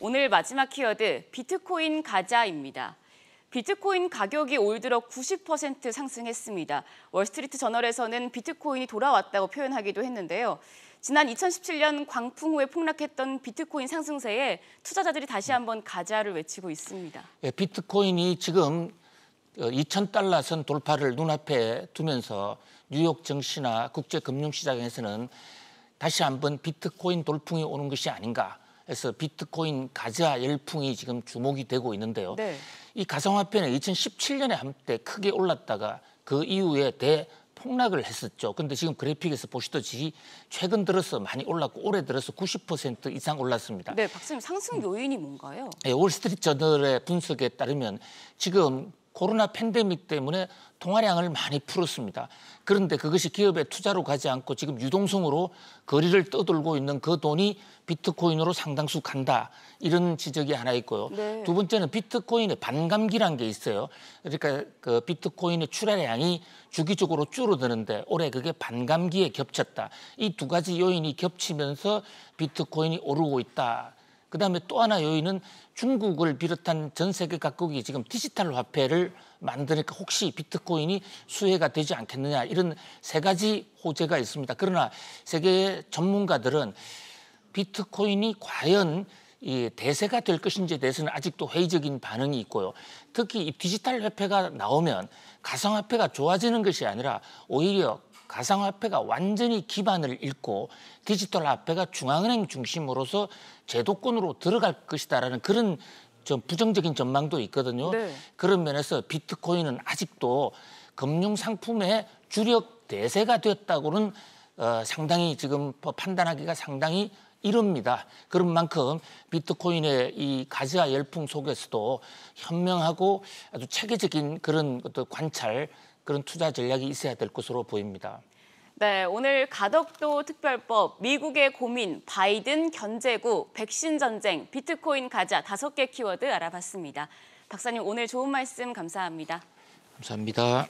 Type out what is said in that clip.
오늘 마지막 키워드 비트코인 가자입니다. 비트코인 가격이 올 들어 90% 상승했습니다. 월스트리트 저널에서는 비트코인이 돌아왔다고 표현하기도 했는데요. 지난 2017년 광풍 후에 폭락했던 비트코인 상승세에 투자자들이 다시 한번 가자를 외치고 있습니다. 예, 비트코인이 지금 2,000달러 어, 선 돌파를 눈앞에 두면서 뉴욕 증시나 국제금융시장에서는 다시 한번 비트코인 돌풍이 오는 것이 아닌가 에서 비트코인 가자 열풍이 지금 주목이 되고 있는데요. 네. 이 가상화폐는 2017년에 한때 크게 올랐다가 그 이후에 대 폭락을 했었죠. 근데 지금 그래픽에서 보시듯이 최근 들어서 많이 올랐고 올해 들어서 90% 이상 올랐습니다. 네, 박사님 상승 요인이 뭔가요? 네, 예, 월스트리트 저널의 분석에 따르면 지금 코로나 팬데믹 때문에 통화량을 많이 풀었습니다. 그런데 그것이 기업의 투자로 가지 않고 지금 유동성으로 거리를 떠돌고 있는 그 돈이 비트코인으로 상당수 간다. 이런 지적이 하나 있고요. 네. 두 번째는 비트코인의 반감기란 게 있어요. 그러니까 그 비트코인의 출하량이 주기적으로 줄어드는데 올해 그게 반감기에 겹쳤다. 이 두 가지 요인이 겹치면서 비트코인이 오르고 있다. 그 다음에 또 하나 요인은 중국을 비롯한 전 세계 각국이 지금 디지털 화폐를 만드니까 혹시 비트코인이 수혜가 되지 않겠느냐 이런 세 가지 호재가 있습니다. 그러나 세계 전문가들은 비트코인이 과연 이 대세가 될 것인지에 대해서는 아직도 회의적인 반응이 있고요. 특히 이 디지털 화폐가 나오면 가상화폐가 좋아지는 것이 아니라 오히려 가상화폐가 완전히 기반을 잃고 디지털 화폐가 중앙은행 중심으로서 제도권으로 들어갈 것이다라는 그런 좀 부정적인 전망도 있거든요. 네. 그런 면에서 비트코인은 아직도 금융 상품의 주력 대세가 되었다고는 어, 상당히 지금 뭐 판단하기가 상당히 이릅니다. 그런 만큼 비트코인의 이 가즈아 열풍 속에서도 현명하고 아주 체계적인 그런 어떤 관찰 그런 투자 전략이 있어야 될 것으로 보입니다. 네, 오늘 가덕도 특별법, 미국의 고민, 바이든 견제구, 백신 전쟁, 비트코인 가자 다섯 개 키워드 알아봤습니다. 박사님 오늘 좋은 말씀 감사합니다. 감사합니다.